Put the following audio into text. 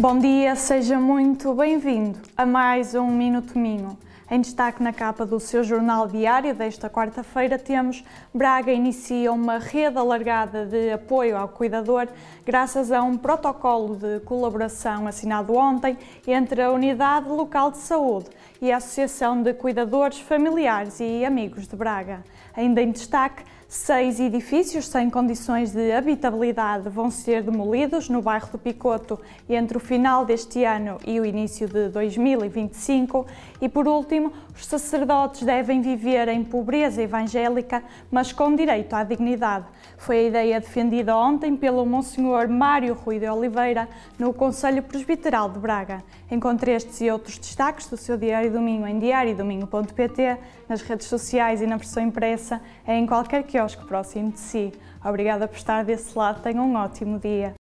Bom dia, seja muito bem-vindo a mais um Minuto Minho. Em destaque na capa do seu jornal diário desta quarta-feira temos Braga inicia uma rede alargada de apoio ao cuidador graças a um protocolo de colaboração assinado ontem entre a Unidade Local de Saúde e a Associação de Cuidadores Familiares e Amigos de Braga. Ainda em destaque, Seis edifícios sem condições de habitabilidade vão ser demolidos no bairro do Picoto entre o final deste ano e o início de 2025. E por último, último, os sacerdotes devem viver em pobreza evangélica, mas com direito à dignidade. Foi a ideia defendida ontem pelo Monsenhor Mário Rui de Oliveira no Conselho Presbiteral de Braga. Encontre estes e outros destaques do seu Diário Domingo em diariodomingo.pt, nas redes sociais e na versão impressa, em qualquer quiosque próximo de si. Obrigada por estar desse lado, tenha um ótimo dia.